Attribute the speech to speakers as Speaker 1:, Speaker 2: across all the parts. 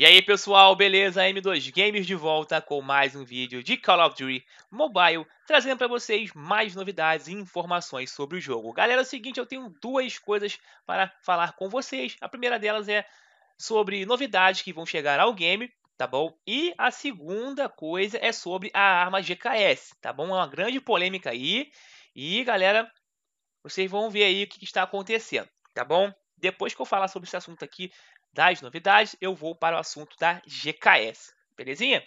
Speaker 1: E aí pessoal, beleza? M2 Games de volta com mais um vídeo de Call of Duty Mobile, trazendo para vocês mais novidades e informações sobre o jogo. Galera, é o seguinte, eu tenho duas coisas para falar com vocês. A primeira delas é sobre novidades que vão chegar ao game, tá bom? E a segunda coisa é sobre a arma GKS, tá bom? É uma grande polêmica aí. E galera, vocês vão ver aí o que está acontecendo, tá bom? Depois que eu falar sobre esse assunto aqui, das novidades, eu vou para o assunto da GKS, belezinha?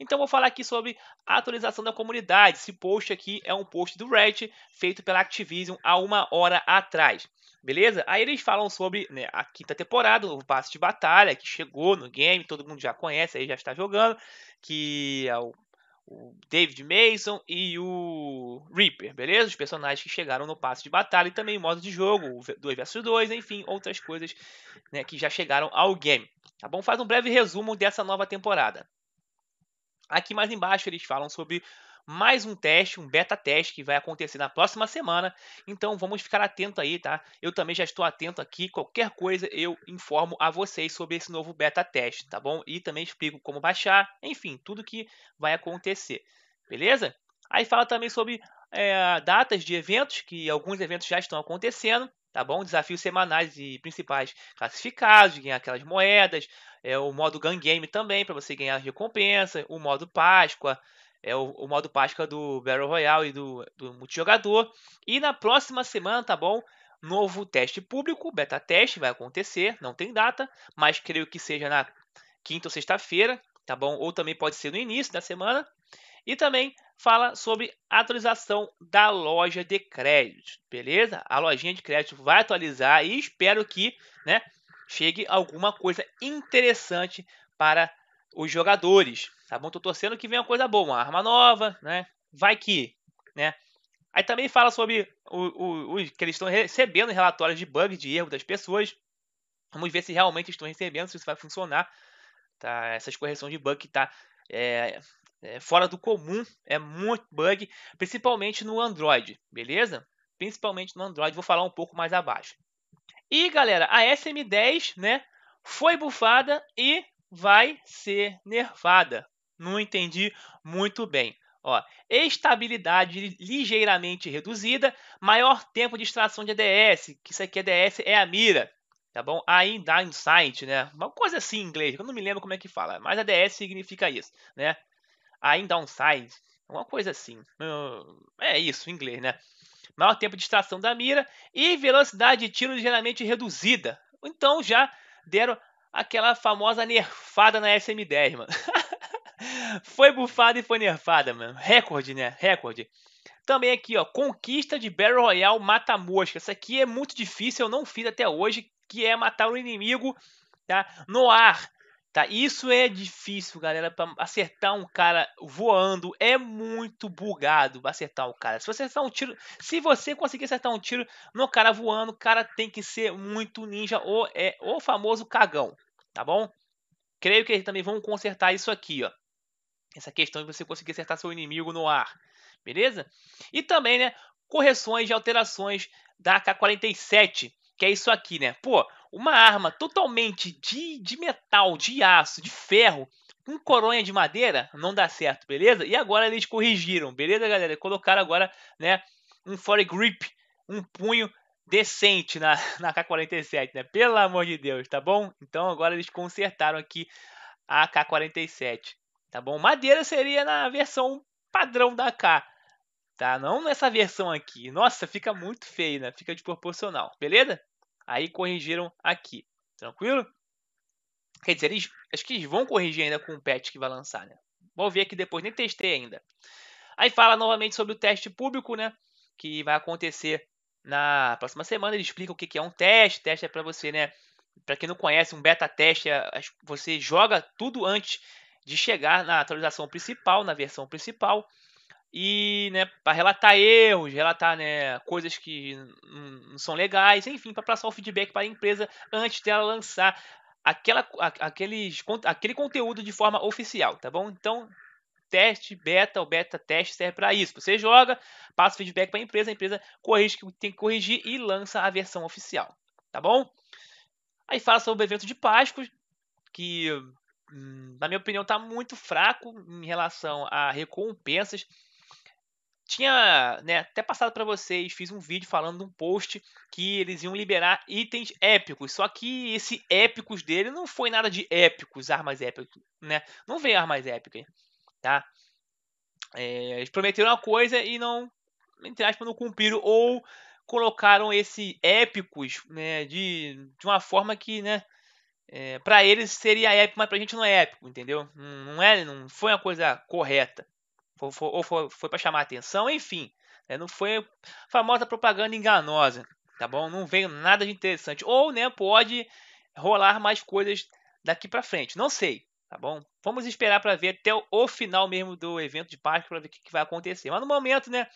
Speaker 1: Então vou falar aqui sobre a atualização da comunidade. Esse post aqui é um post do Reddit feito pela Activision há uma hora atrás. Beleza? Aí eles falam sobre né, a quinta temporada, o passe de batalha, que chegou no game, todo mundo já conhece, aí já está jogando, que é o o David Mason e o Reaper, beleza? Os personagens que chegaram no passe de batalha e também o modo de jogo, 2 vs 2, enfim, outras coisas né, que já chegaram ao game. Tá bom? Faz um breve resumo dessa nova temporada. Aqui mais embaixo eles falam sobre mais um teste, um beta teste que vai acontecer na próxima semana. Então vamos ficar atento aí, tá? Eu também já estou atento aqui. Qualquer coisa eu informo a vocês sobre esse novo beta teste, tá bom? E também explico como baixar, enfim, tudo que vai acontecer. Beleza? Aí fala também sobre é, datas de eventos, que alguns eventos já estão acontecendo, tá bom? Desafios semanais e principais classificados, ganhar aquelas moedas, é, o modo Gun Game também, para você ganhar recompensa, o modo Páscoa, é o, o, modo Páscoa do Battle Royale e do, do multijogador. E na próxima semana, tá bom? Novo teste público, beta teste, vai acontecer, não tem data, mas creio que seja na quinta ou sexta-feira, tá bom? Ou também pode ser no início da semana. E também fala sobre atualização da loja de crédito, beleza? A lojinha de crédito vai atualizar e espero que, né, chegue alguma coisa interessante para os jogadores, Tá bom? Tô torcendo que venha uma coisa boa, uma arma nova, né? Vai que, né? Aí também fala sobre o, o, o que eles estão recebendo relatórios de bug, de erro das pessoas. Vamos ver se realmente estão recebendo, se isso vai funcionar. Tá? Essas correções de bug que tá é, é, fora do comum, é muito bug, principalmente no Android, beleza? Principalmente no Android, vou falar um pouco mais abaixo. E galera, a SM10, né, foi bufada e vai ser nerfada, não entendi muito bem. Ó, estabilidade ligeiramente reduzida, maior tempo de extração de EDS, que isso aqui EDS é a mira, tá bom? Aí dá insight, né? Uma coisa assim em inglês, eu não me lembro como é que fala, mas ADS significa isso, né? Aí dá insight, uma coisa assim. É isso em inglês, né? Maior tempo de extração da mira e velocidade de tiro ligeiramente reduzida. Então já deram aquela famosa nerfada na SM10, mano. Foi bufada e foi nerfada, mano. Recorde, né? Recorde. Também aqui, ó, conquista de Battle Royale mata mosca. Essa aqui é muito difícil, eu não fiz até hoje, que é matar um inimigo, tá? No ar. Tá? Isso é difícil, galera, para acertar um cara voando é muito bugado acertar um cara. Se você acertar um tiro, se você conseguir acertar um tiro no cara voando, o cara tem que ser muito ninja ou é o famoso cagão, tá bom? Creio que eles também vão consertar isso aqui, ó. Essa questão de você conseguir acertar seu inimigo no ar, beleza? E também, né, correções e alterações da AK-47, que é isso aqui, né? Pô, uma arma totalmente de, de metal, de aço, de ferro, com coronha de madeira, não dá certo, beleza? E agora eles corrigiram, beleza, galera? Colocaram agora, né, um foregrip, um punho decente na, na K-47, né? Pelo amor de Deus, tá bom? Então agora eles consertaram aqui a K-47, tá bom? Madeira seria na versão padrão da AK, tá? Não nessa versão aqui. Nossa, fica muito feio, né? Fica desproporcional, beleza? Aí corrigiram aqui, tranquilo? Quer dizer, eles, acho que eles vão corrigir ainda com o patch que vai lançar, né? Vou ver aqui depois, nem testei ainda. Aí fala novamente sobre o teste público, né? Que vai acontecer na próxima semana. Ele explica o que é um teste. Teste é para você, né? Para quem não conhece, um beta teste é você joga tudo antes de chegar na atualização principal, na versão principal, e né, para relatar erros, relatar né, coisas que não são legais, enfim, para passar o feedback para a empresa antes dela lançar aquela, aqueles, aquele conteúdo de forma oficial, tá bom? Então, teste, beta, o beta teste serve para isso. Você joga, passa o feedback para a empresa, a empresa corrige o que tem que corrigir e lança a versão oficial, tá bom? Aí fala sobre o evento de Páscoa, que Hum, na minha opinião, está muito fraco em relação a recompensas. Tinha né, até passado para vocês, fiz um vídeo falando de um post que eles iam liberar itens épicos. Só que esse épicos dele não foi nada de épicos, armas épicas, né? Não veio armas épicas, tá? É, eles prometeram uma coisa e não, entre aspas, não cumpriram. Ou colocaram esse épicos né, de, de uma forma que, né? É, para eles seria épico, mas pra gente não é épico, entendeu? Não, é, não foi uma coisa correta. Ou foi, ou foi, foi para chamar atenção, enfim. Né? Não foi famosa propaganda enganosa, tá bom? Não veio nada de interessante. Ou, né, pode rolar mais coisas daqui para frente. Não sei, tá bom? Vamos esperar para ver até o final mesmo do evento de Páscoa para ver o que, vai acontecer. Mas no momento, né,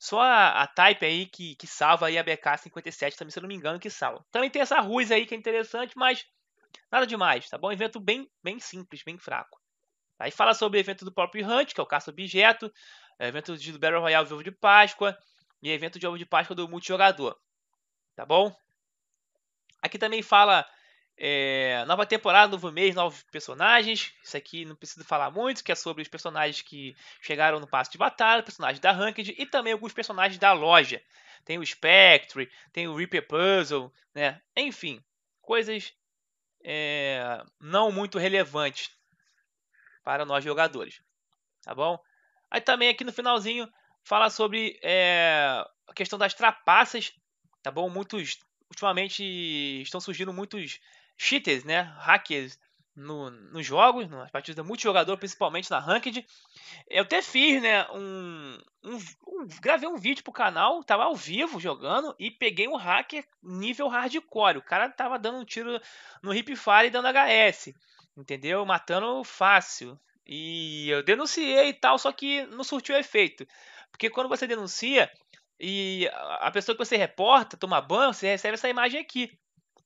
Speaker 1: só a, a Type aí que, que salva aí a BK57 também, se eu não me engano, que salva. Também tem essa Ruiz aí que é interessante, mas Nada demais, tá bom? Um evento bem, bem simples, bem fraco. Aí fala sobre o evento do próprio Hunt, que é o caça-objeto, é, evento do Battle Royale de ovo de Páscoa e evento de ovo de Páscoa do multijogador, tá bom? Aqui também fala é, nova temporada, novo mês, novos personagens. Isso aqui não preciso falar muito, que é sobre os personagens que chegaram no passo de batalha, personagens da Ranked e também alguns personagens da loja. Tem o Spectre, tem o Reaper Puzzle, né? Enfim, coisas é, não muito relevantes para nós jogadores, tá bom? Aí também aqui no finalzinho fala sobre é, a questão das trapaças, tá bom? Muitos ultimamente estão surgindo muitos cheaters, né? Hackers no, nos jogos, nas partidas multijogador, principalmente na Ranked. Eu até fiz, né, um, um, um, Gravei um vídeo pro canal, tava ao vivo jogando e peguei um hacker nível hardcore. O cara tava dando um tiro no hipfire e dando HS, entendeu? Matando fácil. E eu denunciei e tal, só que não surtiu efeito. Porque quando você denuncia e a pessoa que você reporta toma banho, você recebe essa imagem aqui,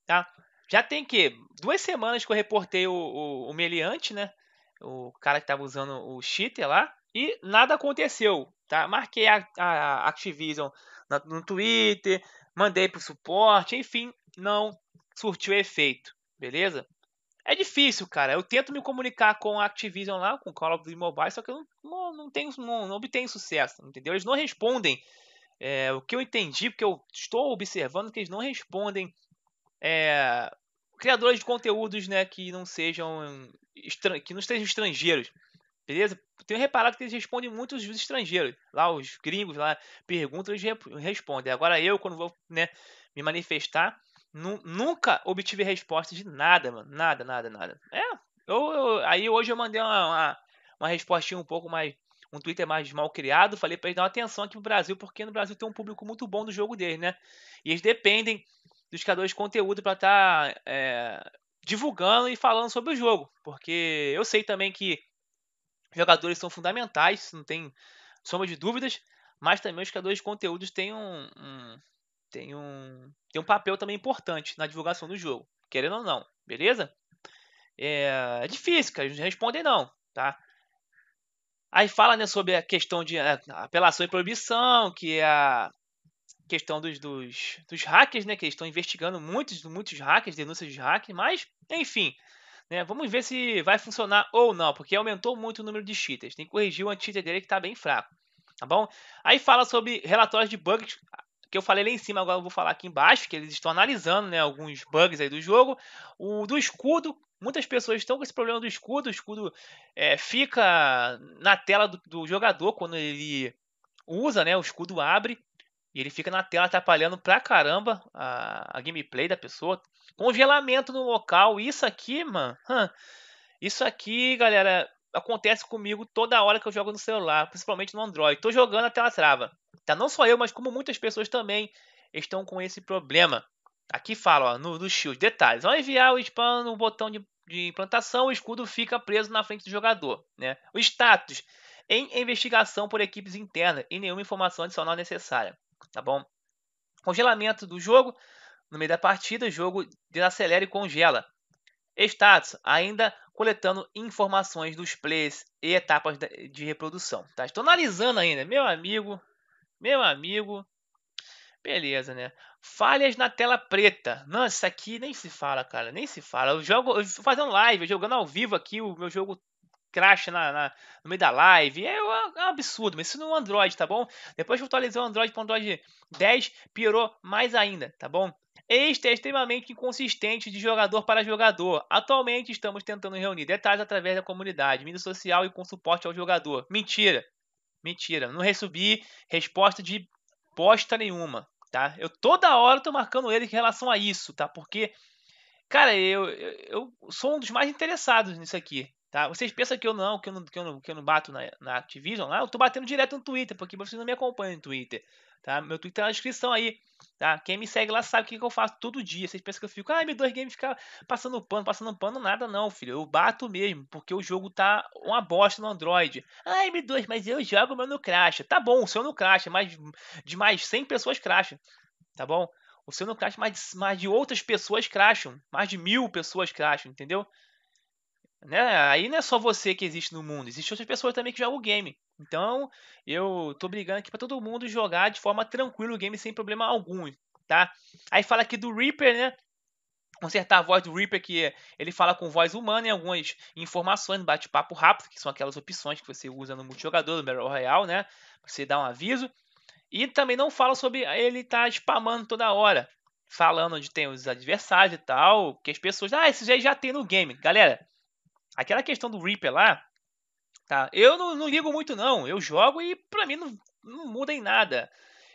Speaker 1: tá? Já tem que duas semanas que eu reportei o, o, o meliante, né? O cara que tava usando o cheater lá. E nada aconteceu, tá? Marquei a, a Activision no, no Twitter, mandei pro suporte, enfim, não surtiu efeito, beleza? É difícil, cara. Eu tento me comunicar com a Activision lá, com o Call of Duty Mobile, só que eu não, não, tenho, não, não obtenho sucesso, entendeu? Eles não respondem. É, o que eu entendi, porque eu estou observando que eles não respondem é, criadores de conteúdos, né, que não sejam que não sejam estrangeiros. Beleza? Tenho reparado que eles respondem muito os estrangeiros. Lá os gringos lá perguntam, eles respondem. Agora eu quando vou, né, me manifestar, nu nunca obtive resposta de nada, mano. Nada, nada, nada. É. Eu, eu aí hoje eu mandei uma, uma, uma respostinha um pouco mais um Twitter mais mal criado, falei para eles dar uma atenção aqui pro Brasil, porque no Brasil tem um público muito bom do jogo deles, né? E eles dependem dos criadores de conteúdo para estar tá, é, divulgando e falando sobre o jogo, porque eu sei também que jogadores são fundamentais, não tem soma de dúvidas, mas também os criadores de conteúdos têm um, um um têm um papel também importante na divulgação do jogo, querendo ou não, beleza? É, é difícil, cara, eles não respondem não, tá? Aí fala né, sobre a questão de é, apelação e proibição, que é a questão dos, dos, dos hackers, né? Que eles estão investigando muitos, muitos hackers, denúncias de hackers, mas, enfim. Né, vamos ver se vai funcionar ou não, porque aumentou muito o número de cheaters. Tem que corrigir o anti-cheater dele que está bem fraco. Tá bom? Aí fala sobre relatórios de bugs que eu falei lá em cima, agora eu vou falar aqui embaixo, que eles estão analisando né, alguns bugs aí do jogo. O do escudo, muitas pessoas estão com esse problema do escudo. O escudo é, fica na tela do, do jogador quando ele usa, né? O escudo abre e ele fica na tela atrapalhando pra caramba a, a gameplay da pessoa. Congelamento no local, isso aqui, mano. isso aqui, galera, acontece comigo toda hora que eu jogo no celular, principalmente no Android. Tô jogando a tela trava. Tá? Não só eu, mas como muitas pessoas também estão com esse problema. Aqui fala, ó, no, no shield, detalhes. Ao enviar o spam no botão de, de implantação, o escudo fica preso na frente do jogador. Né? O status, em investigação por equipes internas e nenhuma informação adicional necessária tá bom? Congelamento do jogo no meio da partida, o jogo desacelera e congela. Status, ainda coletando informações dos plays e etapas de reprodução. Tá? Estou analisando ainda, meu amigo, meu amigo. Beleza, né? Falhas na tela preta. Nossa, isso aqui nem se fala, cara. Nem se fala. Eu jogo, eu fazendo live, jogando ao vivo aqui o meu jogo crash na, na, no meio da live. É, é um, é um, absurdo, mas isso no é Android, tá bom? Depois que eu atualizei o Android para Android 10, piorou mais ainda, tá bom? Este é extremamente inconsistente de jogador para jogador. Atualmente estamos tentando reunir detalhes através da comunidade, mídia social e com suporte ao jogador. Mentira! Mentira, não recebi resposta de bosta nenhuma, tá? Eu toda hora tô marcando ele em relação a isso, tá? Porque, cara, eu, eu, eu, sou um dos mais interessados nisso aqui. Tá? Vocês pensam que eu não, que eu não, que eu não, que eu não bato na, na Activision lá? Eu tô batendo direto no Twitter, porque vocês não me acompanham no Twitter. Tá? Meu Twitter tá na descrição aí. Tá? Quem me segue lá sabe o que, que eu faço todo dia. Vocês pensam que eu fico, ah, M2 Game ficar passando pano, passando pano, nada não, filho. Eu bato mesmo, porque o jogo tá uma bosta no Android. ai M2, mas eu jogo, meu não cracha. Tá bom, o seu não cracha, mas de mais 100 pessoas cracha. Tá bom? O seu não cracha, mas de, mas de outras pessoas cracham. Mais de mil pessoas cracham, entendeu? Né? Aí não é só você que existe no mundo, existem outras pessoas também que jogam o game. Então, eu tô brigando aqui para todo mundo jogar de forma tranquila o game sem problema algum, tá? Aí fala aqui do Reaper, né? Consertar a voz do Reaper, que ele fala com voz humana em algumas informações, bate-papo rápido, que são aquelas opções que você usa no multijogador, no Battle Royale, né? Você dá um aviso. E também não fala sobre ele estar tá spamando toda hora, falando onde tem os adversários e tal, que as pessoas, ah, esses já, é, já tem no game. Galera, Aquela questão do Reaper lá, tá? Eu não, não ligo muito não. Eu jogo e pra mim não, não muda em nada.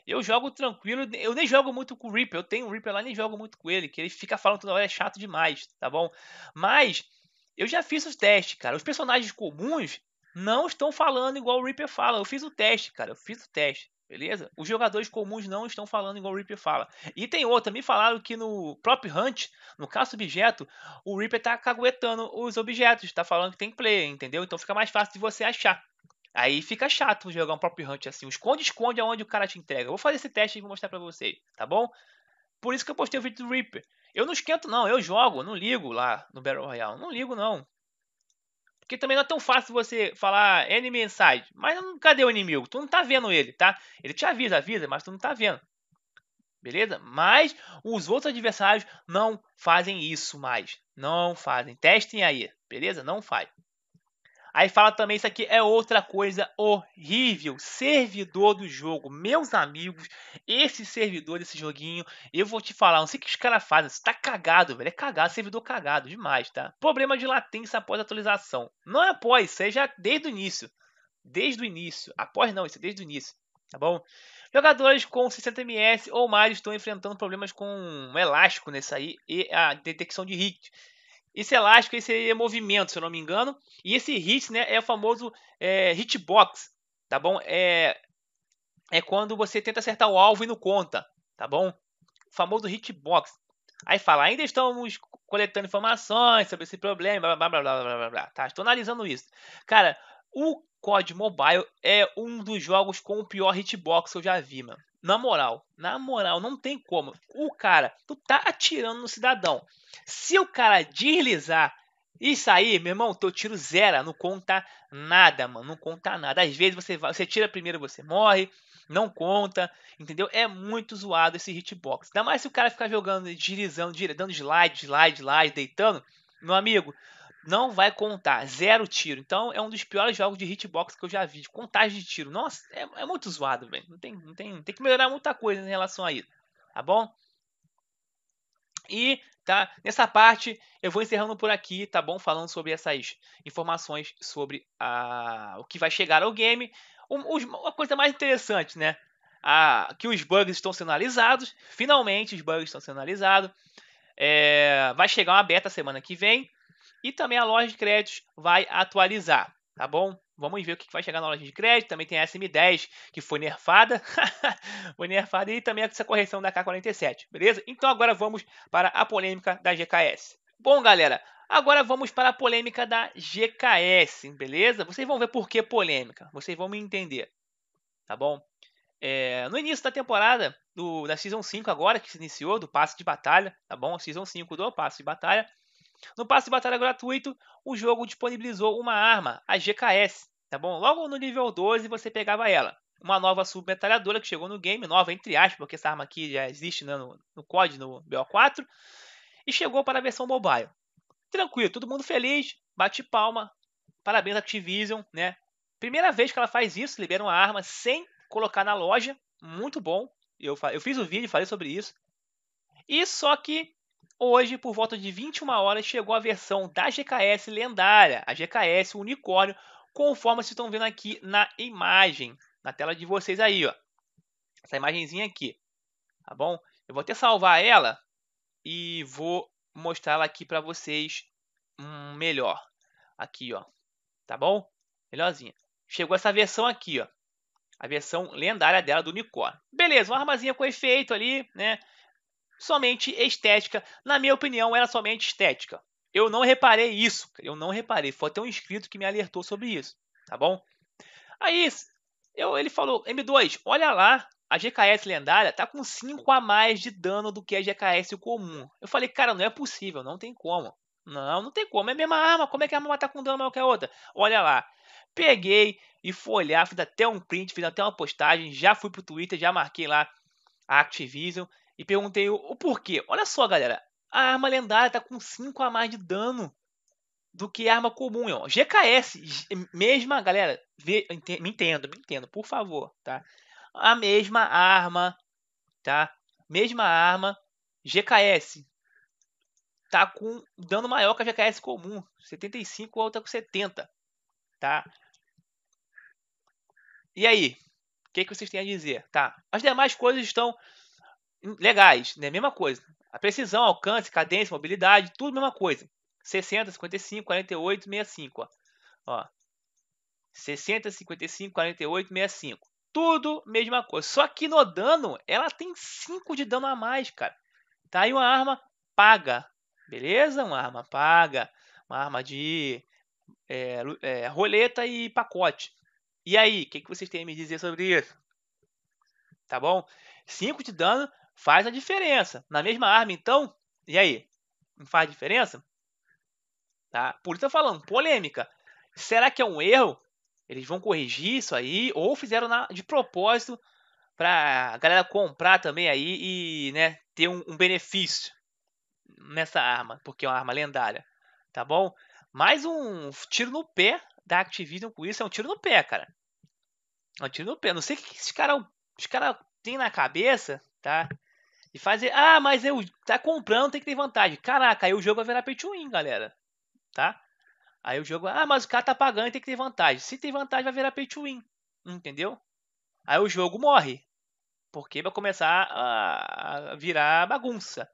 Speaker 1: Eu jogo tranquilo, eu nem jogo muito com o Reaper. Eu tenho o Reaper lá, nem jogo muito com ele, que ele fica falando toda hora, é chato demais, tá bom? Mas eu já fiz os testes, cara. Os personagens comuns não estão falando igual o Reaper fala. Eu fiz o teste, cara. Eu fiz o teste. Beleza? Os jogadores comuns não estão falando igual o Reaper fala. E tem outra, me falaram que no Prop Hunt, no caso objeto, o Reaper tá caguetando os objetos, tá falando que tem player, entendeu? Então fica mais fácil de você achar. Aí fica chato jogar um Prop Hunt assim, o esconde-esconde aonde o cara te entrega. Eu vou fazer esse teste e vou mostrar pra vocês, tá bom? Por isso que eu postei o vídeo do Reaper. Eu não esquento não, eu jogo, não ligo lá no Battle Royale, não ligo não. Porque também não é tão fácil você falar ah, é enemy inside. Mas não, cadê o inimigo? Tu não tá vendo ele, tá? Ele te avisa, avisa, mas tu não tá vendo. Beleza? Mas os outros adversários não fazem isso mais. Não fazem. Testem aí, beleza? Não faz. Aí fala também isso aqui é outra coisa horrível, servidor do jogo. Meus amigos, esse servidor desse joguinho, eu vou te falar, não sei o que os caras fazem, isso tá cagado, velho, é cagado, servidor cagado demais, tá? Problema de latência após atualização. Não é após, seja já é desde o início. Desde o início. Após não, isso é desde o início, tá bom? Jogadores com 60 ms ou mais estão enfrentando problemas com um elástico nesse aí e a detecção de hit. Esse elástico esse é movimento, se eu não me engano. E esse hit né, é o famoso é, hitbox, tá bom? É, é quando você tenta acertar o alvo e não conta, tá bom? O famoso hitbox. Aí fala, ainda estamos coletando informações sobre esse problema, blá blá blá blá blá blá. Tá, estou analisando isso. Cara, o COD Mobile é um dos jogos com o pior hitbox que eu já vi, mano. Na moral, na moral, não tem como. O cara, tu tá atirando no cidadão. Se o cara deslizar e sair, meu irmão, teu tiro zera, não conta nada, mano, não conta nada. Às vezes você vai, você tira primeiro, você morre, não conta, entendeu? É muito zoado esse hitbox. Ainda mais se o cara ficar jogando, deslizando, dando slide, slide, slide, deitando. Meu amigo, não vai contar. Zero tiro. Então é um dos piores jogos de hitbox que eu já vi. contagem de tiro. Nossa, é, é muito zoado, velho. Não tem, não tem, tem que melhorar muita coisa em relação a isso. Tá bom? E tá, nessa parte eu vou encerrando por aqui, tá bom? Falando sobre essas informações sobre a, o que vai chegar ao game. uma coisa mais interessante, né? A, que os bugs estão sendo analisados. Finalmente os bugs estão sendo analisados. É, vai chegar uma beta semana que vem. E também a loja de créditos vai atualizar, tá bom? Vamos ver o que vai chegar na loja de crédito. Também tem a SM10, que foi nerfada. foi nerfada. E também essa correção da K47, beleza? Então agora vamos para a polêmica da GKS. Bom, galera, agora vamos para a polêmica da GKS, beleza? Vocês vão ver por que polêmica. Vocês vão me entender, tá bom? É, no início da temporada, do, da Season 5 agora, que se iniciou, do passe de batalha, tá bom? Season 5 do passe de batalha, no passe de batalha gratuito, o jogo disponibilizou uma arma, a GKS, tá bom? Logo no nível 12 você pegava ela. Uma nova submetralhadora que chegou no game, nova entre aspas, porque essa arma aqui já existe né, no, no COD, no BO4, e chegou para a versão mobile. Tranquilo, todo mundo feliz, bate palma, parabéns Activision, né? Primeira vez que ela faz isso, libera uma arma sem colocar na loja, muito bom. Eu, eu fiz o um vídeo, falei sobre isso. E só que Hoje, por volta de 21 horas, chegou a versão da GKS lendária, a GKS Unicórnio, conforme vocês estão vendo aqui na imagem, na tela de vocês aí, ó. Essa imagenzinha aqui, tá bom? Eu vou até salvar ela e vou mostrar ela aqui para vocês hum, melhor. Aqui, ó. Tá bom? Melhorzinha. Chegou essa versão aqui, ó. A versão lendária dela do unicórnio. Beleza, uma armazinha com efeito ali, né? somente estética. Na minha opinião, era somente estética. Eu não reparei isso. Eu não reparei. Foi até um inscrito que me alertou sobre isso. Tá bom? Aí, eu, ele falou: M2, olha lá. A GKS lendária tá com 5 a mais de dano do que a GKS comum. Eu falei, cara, não é possível, não tem como. Não, não tem como. É a mesma arma. Como é que a arma tá com dano maior que a outra? Olha lá. Peguei e fui olhar, fiz até um print, fiz até uma postagem, já fui pro Twitter, já marquei lá a Activision e perguntei o porquê. Olha só, galera. A arma lendária tá com 5 a mais de dano do que arma comum. Ó. GKS, mesma, galera, me entendo, me entendo, por favor, tá? A mesma arma, tá? Mesma arma, GKS. Tá com dano maior que a GKS comum. 75, a outra com 70, tá? E aí? O que, que vocês têm a dizer, tá? As demais coisas estão legais, né? Mesma coisa. A precisão, alcance, cadência, mobilidade, tudo mesma coisa. 60, 55, 48, 65. Ó. ó. 60, 55, 48, 65. Tudo mesma coisa. Só que no dano, ela tem 5 de dano a mais, cara. Tá aí uma arma paga. Beleza? Uma arma paga. Uma arma de é, é, roleta e pacote. E aí, o que, que vocês têm a me dizer sobre isso? Tá bom? 5 de dano Faz a diferença. Na mesma arma, então, e aí? Não faz diferença? Tá? Por isso eu falando, polêmica. Será que é um erro? Eles vão corrigir isso aí? Ou fizeram na, de propósito para a galera comprar também aí e né, ter um, um benefício nessa arma, porque é uma arma lendária, tá bom? Mais um tiro no pé da Activision com isso, é um tiro no pé, cara. É um tiro no pé. Não sei o que esses caras cara, cara têm na cabeça tá? E fazer, ah, mas eu tá comprando, tem que ter vantagem. Caraca, aí o jogo vai virar pay to win, galera, tá? Aí o jogo, ah, mas o cara tá pagando, tem que ter vantagem. Se tem vantagem, vai virar pay to win, entendeu? Aí o jogo morre, porque vai começar a, virar bagunça,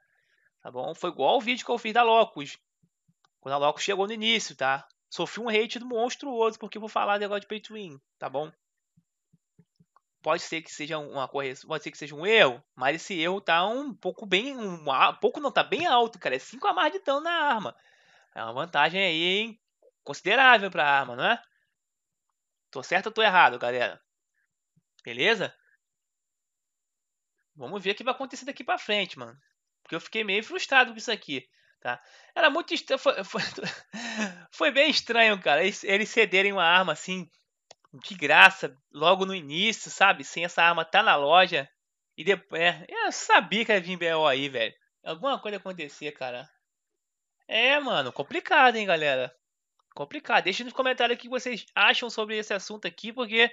Speaker 1: tá bom? Foi igual o vídeo que eu fiz da Locus, quando a Locus chegou no início, tá? Sofri um hate monstruoso porque eu vou falar negócio de pay to win, tá bom? Pode ser que seja uma correção, pode ser que seja um erro, mas esse erro tá um pouco bem, um, pouco não tá bem alto, cara. É 5 a mais de dano na arma. É uma vantagem aí considerável para a arma, não é? Tô certo ou tô errado, galera? Beleza? Vamos ver o que vai acontecer daqui para frente, mano. Porque eu fiquei meio frustrado com isso aqui, tá? Era muito estranho, foi, foi, foi bem estranho, cara, eles, eles cederem uma arma assim de graça, logo no início, sabe? Sem essa arma tá na loja. E depois. É, eu sabia que ia vir BO aí, velho. Alguma coisa acontecia, cara. É, mano, complicado, hein, galera. Complicado. Deixa nos comentários o que vocês acham sobre esse assunto aqui, porque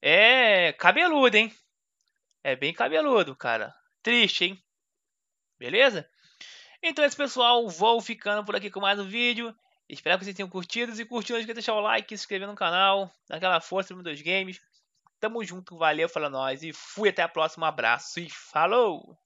Speaker 1: é cabeludo, hein? É bem cabeludo, cara. Triste, hein? Beleza? Então é isso, pessoal. Vou ficando por aqui com mais um vídeo. Espero que vocês tenham curtido. Se curtiu, não esqueça de deixar o like, se inscrever no canal, daquela aquela força no dos games. Tamo junto, valeu, fala nós e fui até a próxima. Abraço e falou!